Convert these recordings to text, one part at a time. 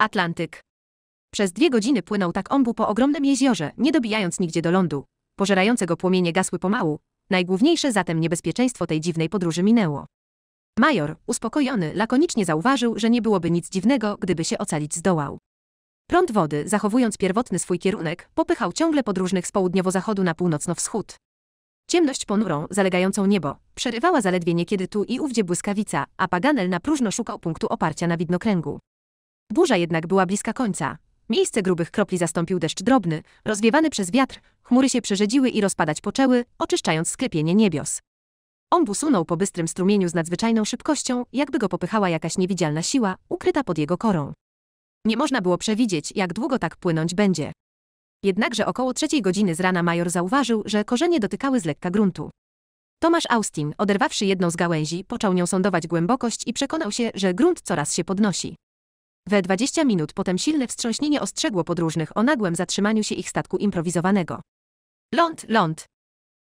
Atlantyk. Przez dwie godziny płynął tak ombu po ogromnym jeziorze, nie dobijając nigdzie do lądu. Pożerające go płomienie gasły pomału. Najgłówniejsze zatem niebezpieczeństwo tej dziwnej podróży minęło. Major, uspokojony, lakonicznie zauważył, że nie byłoby nic dziwnego, gdyby się ocalić zdołał. Prąd wody, zachowując pierwotny swój kierunek, popychał ciągle podróżnych z południowo-zachodu na północno-wschód. Ciemność ponurą, zalegającą niebo, przerywała zaledwie niekiedy tu i ówdzie błyskawica, a Paganel na próżno szukał punktu oparcia na widnokręgu. Burza jednak była bliska końca. Miejsce grubych kropli zastąpił deszcz drobny, rozwiewany przez wiatr, chmury się przerzedziły i rozpadać poczęły, oczyszczając sklepienie niebios. Ombus sunął po bystrym strumieniu z nadzwyczajną szybkością, jakby go popychała jakaś niewidzialna siła, ukryta pod jego korą. Nie można było przewidzieć, jak długo tak płynąć będzie. Jednakże około trzeciej godziny z rana major zauważył, że korzenie dotykały z lekka gruntu. Tomasz Austin, oderwawszy jedną z gałęzi, począł nią sondować głębokość i przekonał się, że grunt coraz się podnosi. We 20 minut potem silne wstrząśnienie ostrzegło podróżnych o nagłym zatrzymaniu się ich statku improwizowanego. Ląd, ląd!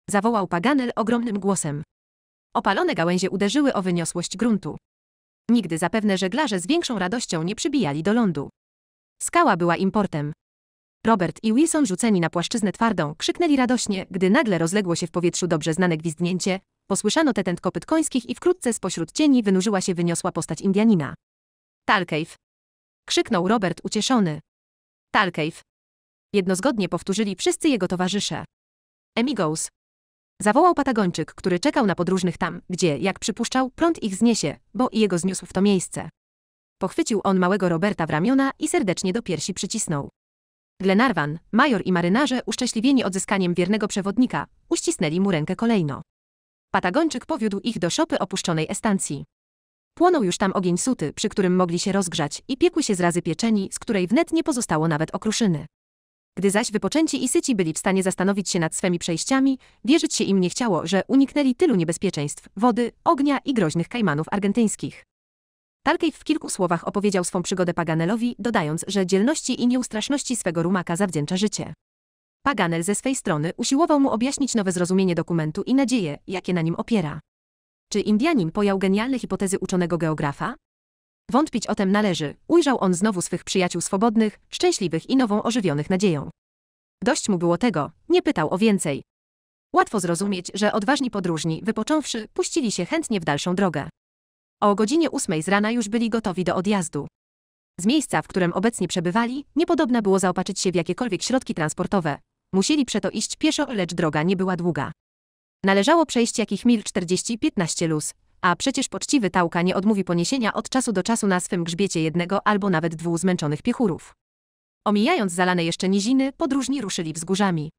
Zawołał Paganel ogromnym głosem. Opalone gałęzie uderzyły o wyniosłość gruntu. Nigdy zapewne żeglarze z większą radością nie przybijali do lądu. Skała była importem. Robert i Wilson rzuceni na płaszczyznę twardą krzyknęli radośnie, gdy nagle rozległo się w powietrzu dobrze znane gwizdnięcie, posłyszano tetent kopyt końskich i wkrótce spośród cieni wynurzyła się wyniosła postać Indianina. Talcave krzyknął Robert ucieszony. Talcave. Jednozgodnie powtórzyli wszyscy jego towarzysze. Emigos. Zawołał Patagończyk, który czekał na podróżnych tam, gdzie, jak przypuszczał, prąd ich zniesie, bo i jego zniósł w to miejsce. Pochwycił on małego Roberta w ramiona i serdecznie do piersi przycisnął. Glenarvan, major i marynarze, uszczęśliwieni odzyskaniem wiernego przewodnika, uścisnęli mu rękę kolejno. Patagończyk powiódł ich do szopy opuszczonej estancji. Płonął już tam ogień suty, przy którym mogli się rozgrzać, i piekły się zrazy pieczeni, z której wnet nie pozostało nawet okruszyny. Gdy zaś wypoczęci i syci byli w stanie zastanowić się nad swymi przejściami, wierzyć się im nie chciało, że uniknęli tylu niebezpieczeństw, wody, ognia i groźnych kajmanów argentyńskich. Talkej w kilku słowach opowiedział swą przygodę Paganelowi, dodając, że dzielności i nieustraszności swego rumaka zawdzięcza życie. Paganel ze swej strony usiłował mu objaśnić nowe zrozumienie dokumentu i nadzieje, jakie na nim opiera. Czy Indianin pojął genialne hipotezy uczonego geografa? Wątpić o tem należy. Ujrzał on znowu swych przyjaciół swobodnych, szczęśliwych i nową ożywionych nadzieją. Dość mu było tego, nie pytał o więcej. Łatwo zrozumieć, że odważni podróżni, wypocząwszy, puścili się chętnie w dalszą drogę. O godzinie ósmej z rana już byli gotowi do odjazdu. Z miejsca, w którym obecnie przebywali, niepodobna było zaopatrzyć się w jakiekolwiek środki transportowe. Musieli przeto iść pieszo, lecz droga nie była długa. Należało przejść jakich mil 40-15 luz, a przecież poczciwy tałka nie odmówi poniesienia od czasu do czasu na swym grzbiecie jednego albo nawet dwóch zmęczonych piechurów. Omijając zalane jeszcze niziny, podróżni ruszyli wzgórzami.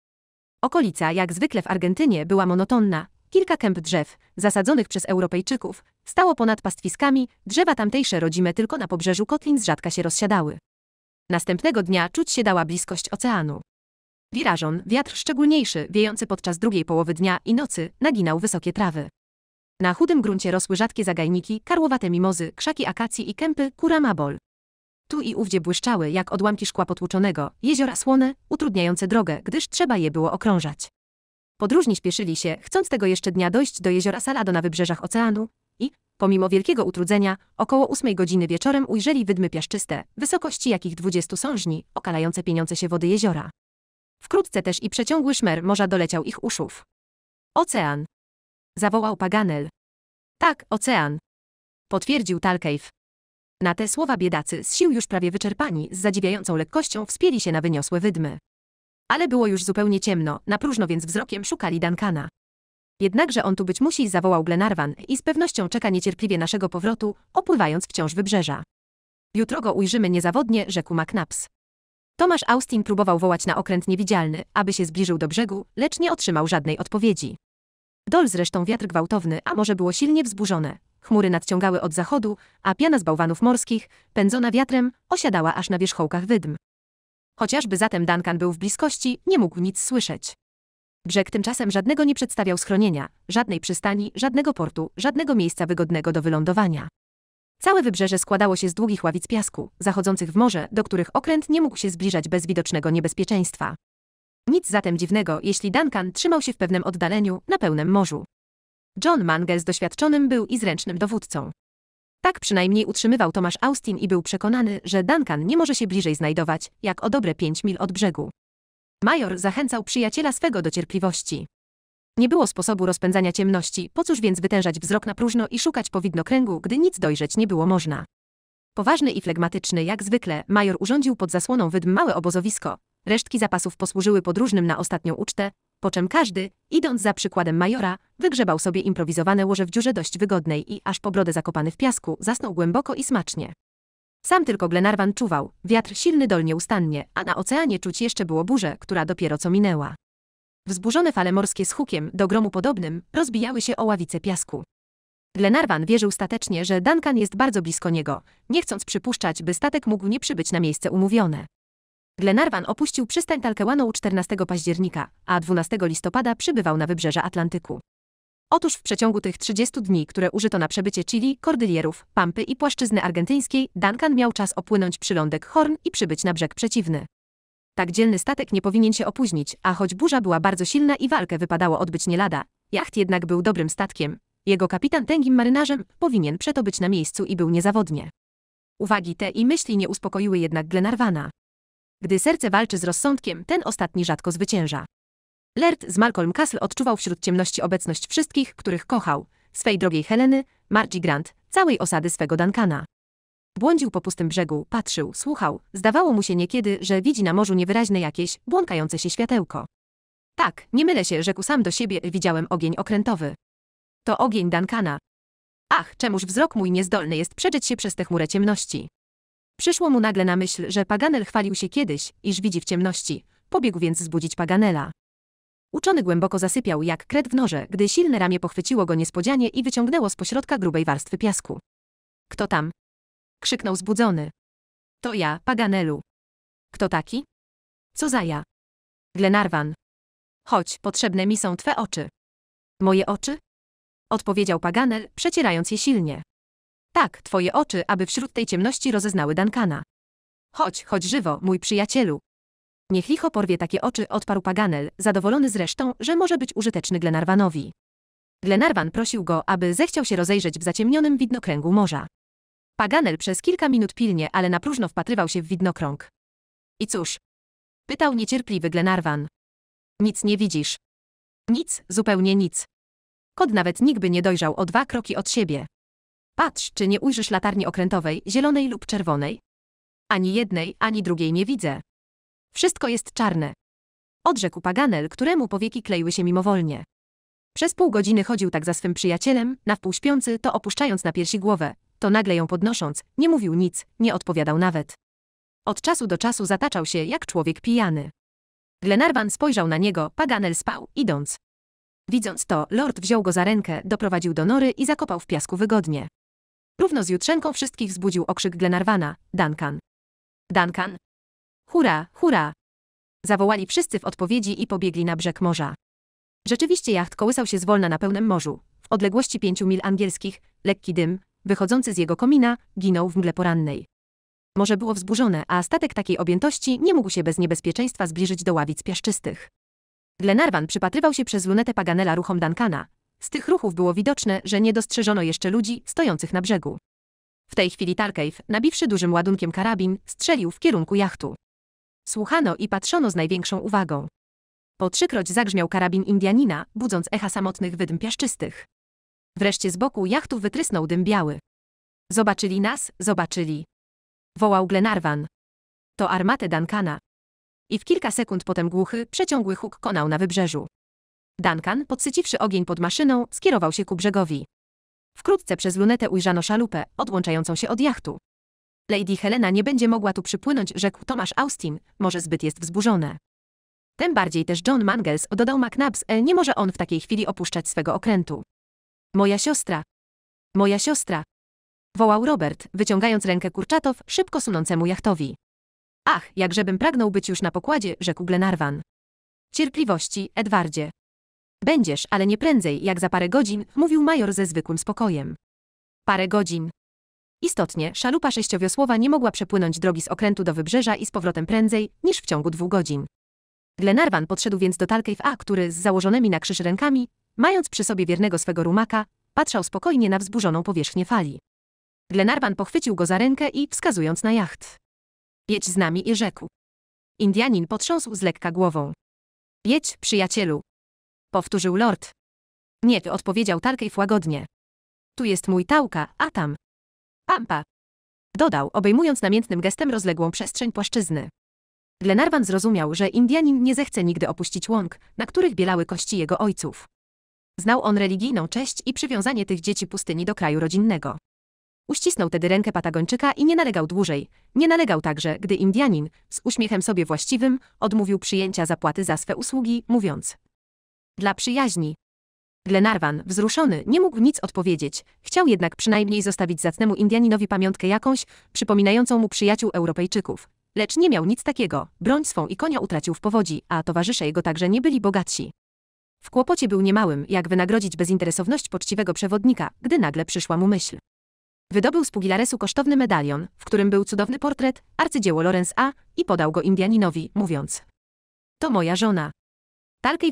Okolica, jak zwykle w Argentynie, była monotonna. Kilka kęp drzew, zasadzonych przez Europejczyków, stało ponad pastwiskami, drzewa tamtejsze rodzime tylko na pobrzeżu kotlin z rzadka się rozsiadały. Następnego dnia czuć się dała bliskość oceanu. Wirażon, wiatr szczególniejszy, wiejący podczas drugiej połowy dnia i nocy, naginał wysokie trawy. Na chudym gruncie rosły rzadkie zagajniki, karłowate mimozy, krzaki akacji i kępy, kuramabol. Tu i ówdzie błyszczały jak odłamki szkła potłuczonego, jeziora słone, utrudniające drogę, gdyż trzeba je było okrążać. Podróżni śpieszyli się, chcąc tego jeszcze dnia dojść do jeziora Salado na wybrzeżach oceanu i, pomimo wielkiego utrudzenia, około ósmej godziny wieczorem ujrzeli wydmy piaszczyste, wysokości jakich dwudziestu sążni, okalające pieniące się wody jeziora. Wkrótce też i przeciągły szmer morza doleciał ich uszów. Ocean! zawołał Paganel. Tak, ocean! potwierdził Talkeif. Na te słowa biedacy, z sił już prawie wyczerpani, z zadziwiającą lekkością wspięli się na wyniosłe wydmy. Ale było już zupełnie ciemno, na próżno więc wzrokiem szukali Duncana. Jednakże on tu być musi, zawołał Glenarvan i z pewnością czeka niecierpliwie naszego powrotu, opływając wciąż wybrzeża. Jutro go ujrzymy niezawodnie, rzekł McNabbs. Tomasz Austin próbował wołać na okręt niewidzialny, aby się zbliżył do brzegu, lecz nie otrzymał żadnej odpowiedzi. Dol zresztą wiatr gwałtowny, a może było silnie wzburzone. Chmury nadciągały od zachodu, a piana z bałwanów morskich, pędzona wiatrem, osiadała aż na wierzchołkach wydm. Chociażby zatem Duncan był w bliskości, nie mógł nic słyszeć. Brzeg tymczasem żadnego nie przedstawiał schronienia, żadnej przystani, żadnego portu, żadnego miejsca wygodnego do wylądowania. Całe wybrzeże składało się z długich ławic piasku, zachodzących w morze, do których okręt nie mógł się zbliżać bez widocznego niebezpieczeństwa. Nic zatem dziwnego, jeśli Duncan trzymał się w pewnym oddaleniu, na pełnym morzu. John Mangles doświadczonym był i zręcznym dowódcą. Tak przynajmniej utrzymywał Tomasz Austin i był przekonany, że Duncan nie może się bliżej znajdować, jak o dobre pięć mil od brzegu. Major zachęcał przyjaciela swego do cierpliwości. Nie było sposobu rozpędzania ciemności, po cóż więc wytężać wzrok na próżno i szukać po widnokręgu, gdy nic dojrzeć nie było można. Poważny i flegmatyczny jak zwykle, major urządził pod zasłoną wydm małe obozowisko. Resztki zapasów posłużyły podróżnym na ostatnią ucztę, po czym każdy, idąc za przykładem majora, wygrzebał sobie improwizowane łoże w dziurze dość wygodnej i aż po brodę zakopany w piasku, zasnął głęboko i smacznie. Sam tylko Glenarvan czuwał, wiatr silny dolnie ustannie, a na oceanie czuć jeszcze było burzę, która dopiero co minęła. Wzburzone fale morskie z hukiem, do gromu podobnym, rozbijały się o ławice piasku. Glenarvan wierzył statecznie, że Duncan jest bardzo blisko niego, nie chcąc przypuszczać, by statek mógł nie przybyć na miejsce umówione. Glenarvan opuścił przystań u 14 października, a 12 listopada przybywał na wybrzeże Atlantyku. Otóż w przeciągu tych 30 dni, które użyto na przebycie Chili, Kordylierów, Pampy i płaszczyzny argentyńskiej, Duncan miał czas opłynąć przylądek Horn i przybyć na brzeg przeciwny. Tak dzielny statek nie powinien się opóźnić, a choć burza była bardzo silna i walkę wypadało odbyć nie lada, jacht jednak był dobrym statkiem. Jego kapitan tęgim marynarzem powinien przeto być na miejscu i był niezawodnie. Uwagi te i myśli nie uspokoiły jednak Glenarwana. Gdy serce walczy z rozsądkiem, ten ostatni rzadko zwycięża. Lert z Malcolm Castle odczuwał wśród ciemności obecność wszystkich, których kochał, swej drogiej Heleny, Margie Grant, całej osady swego Duncana. Błądził po pustym brzegu, patrzył, słuchał. Zdawało mu się niekiedy, że widzi na morzu niewyraźne jakieś, błąkające się światełko. Tak, nie mylę się, rzekł sam do siebie, widziałem ogień okrętowy. To ogień Duncana. Ach, czemuż wzrok mój niezdolny jest przeżyć się przez te chmure ciemności. Przyszło mu nagle na myśl, że Paganel chwalił się kiedyś, iż widzi w ciemności. Pobiegł więc zbudzić Paganela. Uczony głęboko zasypiał jak kret w noże, gdy silne ramię pochwyciło go niespodzianie i wyciągnęło z pośrodka grubej warstwy piasku. Kto tam? Krzyknął zbudzony. To ja, Paganelu. Kto taki? Co za ja? Glenarvan. Chodź, potrzebne mi są twe oczy. Moje oczy? Odpowiedział Paganel, przecierając je silnie. Tak, twoje oczy, aby wśród tej ciemności rozeznały Duncana. Chodź, chodź żywo, mój przyjacielu. Niech licho porwie takie oczy, odparł Paganel, zadowolony zresztą, że może być użyteczny Glenarvanowi. Glenarvan prosił go, aby zechciał się rozejrzeć w zaciemnionym widnokręgu morza. Paganel przez kilka minut pilnie, ale na próżno wpatrywał się w widnokrąg. I cóż? Pytał niecierpliwy Glenarvan. Nic nie widzisz. Nic, zupełnie nic. Kod nawet nigdy nie dojrzał o dwa kroki od siebie. Patrz, czy nie ujrzysz latarni okrętowej, zielonej lub czerwonej? Ani jednej, ani drugiej nie widzę. Wszystko jest czarne. Odrzekł Paganel, któremu powieki kleiły się mimowolnie. Przez pół godziny chodził tak za swym przyjacielem, na wpół śpiący, to opuszczając na piersi głowę, to nagle ją podnosząc, nie mówił nic, nie odpowiadał nawet. Od czasu do czasu zataczał się jak człowiek pijany. Glenarvan spojrzał na niego, Paganel spał, idąc. Widząc to, lord wziął go za rękę, doprowadził do nory i zakopał w piasku wygodnie. Równo z jutrzenką wszystkich zbudził okrzyk Glenarvana, Duncan. Duncan? Hura, hura! Zawołali wszyscy w odpowiedzi i pobiegli na brzeg morza. Rzeczywiście jacht kołysał się zwolna na pełnym morzu. W odległości pięciu mil angielskich, lekki dym, wychodzący z jego komina, ginął w mgle porannej. Morze było wzburzone, a statek takiej objętości nie mógł się bez niebezpieczeństwa zbliżyć do ławic piaszczystych. Glenarvan przypatrywał się przez lunetę Paganela ruchom Duncana. Z tych ruchów było widoczne, że nie dostrzeżono jeszcze ludzi stojących na brzegu. W tej chwili Tarkave, nabiwszy dużym ładunkiem karabin, strzelił w kierunku jachtu. Słuchano i patrzono z największą uwagą. Po trzykroć zagrzmiał karabin Indianina, budząc echa samotnych wydm piaszczystych. Wreszcie z boku jachtu wytrysnął dym biały. Zobaczyli nas, zobaczyli. Wołał Glenarvan. To armatę Duncana. I w kilka sekund potem głuchy, przeciągły huk konał na wybrzeżu. Duncan, podsyciwszy ogień pod maszyną, skierował się ku brzegowi. Wkrótce przez lunetę ujrzano szalupę, odłączającą się od jachtu. Lady Helena nie będzie mogła tu przypłynąć, rzekł Tomasz Austin, może zbyt jest wzburzone. Tym bardziej też John Mangles dodał McNabs, e, nie może on w takiej chwili opuszczać swego okrętu. Moja siostra. Moja siostra. Wołał Robert, wyciągając rękę kurczatow szybko sunącemu jachtowi. Ach, jakżebym pragnął być już na pokładzie, rzekł Glenarvan. Cierpliwości, Edwardzie. Będziesz, ale nie prędzej, jak za parę godzin, mówił major ze zwykłym spokojem. Parę godzin. Istotnie, szalupa sześciowiosłowa nie mogła przepłynąć drogi z okrętu do wybrzeża i z powrotem prędzej, niż w ciągu dwóch godzin. Glenarvan podszedł więc do Talkeif A, który z założonymi na krzyż rękami Mając przy sobie wiernego swego rumaka, patrzał spokojnie na wzburzoną powierzchnię fali. Glenarvan pochwycił go za rękę i wskazując na jacht. Jedź z nami i rzekł. Indianin potrząsł z lekka głową. Jedź, przyjacielu. Powtórzył lord. Nie, odpowiedział Tarkejf łagodnie. Tu jest mój tałka, a tam. Pampa. Dodał, obejmując namiętnym gestem rozległą przestrzeń płaszczyzny. Glenarvan zrozumiał, że Indianin nie zechce nigdy opuścić łąk, na których bielały kości jego ojców. Znał on religijną cześć i przywiązanie tych dzieci pustyni do kraju rodzinnego. Uścisnął tedy rękę Patagończyka i nie nalegał dłużej. Nie nalegał także, gdy Indianin, z uśmiechem sobie właściwym, odmówił przyjęcia zapłaty za swe usługi, mówiąc: Dla przyjaźni. Glenarvan, wzruszony, nie mógł nic odpowiedzieć, chciał jednak przynajmniej zostawić zacnemu Indianinowi pamiątkę jakąś, przypominającą mu przyjaciół Europejczyków. Lecz nie miał nic takiego, broń swą i konia utracił w powodzi, a towarzysze jego także nie byli bogatsi. W kłopocie był niemałym, jak wynagrodzić bezinteresowność poczciwego przewodnika, gdy nagle przyszła mu myśl. Wydobył z Pugilaresu kosztowny medalion, w którym był cudowny portret, arcydzieło Lorenz A. i podał go Indianinowi, mówiąc. To moja żona.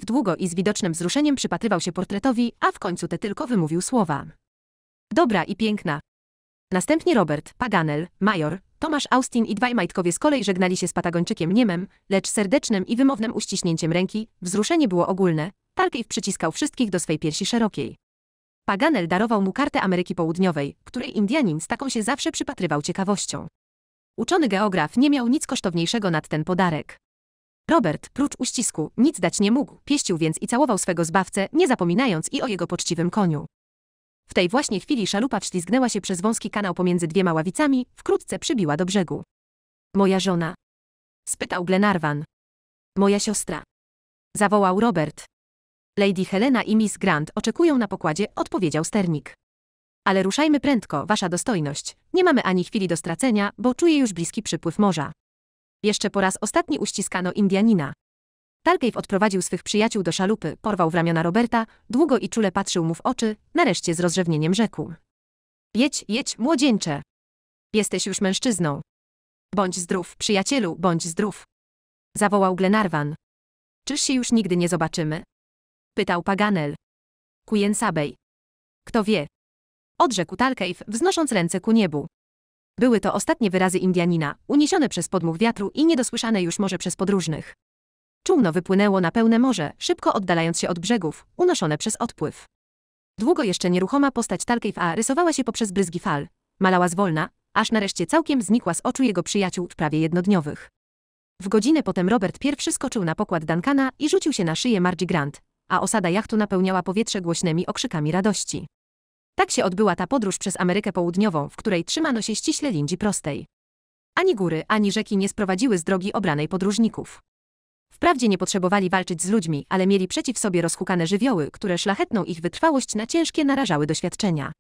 w długo i z widocznym wzruszeniem przypatrywał się portretowi, a w końcu te tylko wymówił słowa. Dobra i piękna. Następnie Robert, Paganel, Major, Tomasz Austin i dwaj majtkowie z kolei żegnali się z Patagończykiem Niemem, lecz serdecznym i wymownym uściśnięciem ręki, wzruszenie było ogólne, Talpiew przyciskał wszystkich do swej piersi szerokiej. Paganel darował mu kartę Ameryki Południowej, której Indianin z taką się zawsze przypatrywał ciekawością. Uczony geograf nie miał nic kosztowniejszego nad ten podarek. Robert, prócz uścisku, nic dać nie mógł, pieścił więc i całował swego zbawcę, nie zapominając i o jego poczciwym koniu. W tej właśnie chwili szalupa wślizgnęła się przez wąski kanał pomiędzy dwiema ławicami, wkrótce przybiła do brzegu. Moja żona. Spytał Glenarvan. Moja siostra. Zawołał Robert. Lady Helena i Miss Grant oczekują na pokładzie, odpowiedział sternik. Ale ruszajmy prędko, wasza dostojność. Nie mamy ani chwili do stracenia, bo czuję już bliski przypływ morza. Jeszcze po raz ostatni uściskano Indianina. Thalcave odprowadził swych przyjaciół do szalupy, porwał w ramiona Roberta, długo i czule patrzył mu w oczy, nareszcie z rozrzewnieniem rzekł. Jedź, jedź, młodzieńcze. Jesteś już mężczyzną. Bądź zdrów, przyjacielu, bądź zdrów. Zawołał Glenarvan. Czyż się już nigdy nie zobaczymy? Pytał Paganel. Kujensawej. Kto wie? Odrzekł Talkeif, wznosząc ręce ku niebu. Były to ostatnie wyrazy Indianina, uniesione przez podmuch wiatru i niedosłyszane już może przez podróżnych. Czółno wypłynęło na pełne morze, szybko oddalając się od brzegów, unoszone przez odpływ. Długo jeszcze nieruchoma postać Talkeifa rysowała się poprzez bryzgi fal. Malała zwolna, aż nareszcie całkiem znikła z oczu jego przyjaciół prawie jednodniowych. W godzinę potem Robert I skoczył na pokład Duncana i rzucił się na szyję Margie Grant, a osada jachtu napełniała powietrze głośnymi okrzykami radości. Tak się odbyła ta podróż przez Amerykę Południową, w której trzymano się ściśle lindzi prostej. Ani góry, ani rzeki nie sprowadziły z drogi obranej podróżników. Wprawdzie nie potrzebowali walczyć z ludźmi, ale mieli przeciw sobie rozhukane żywioły, które szlachetną ich wytrwałość na ciężkie narażały doświadczenia.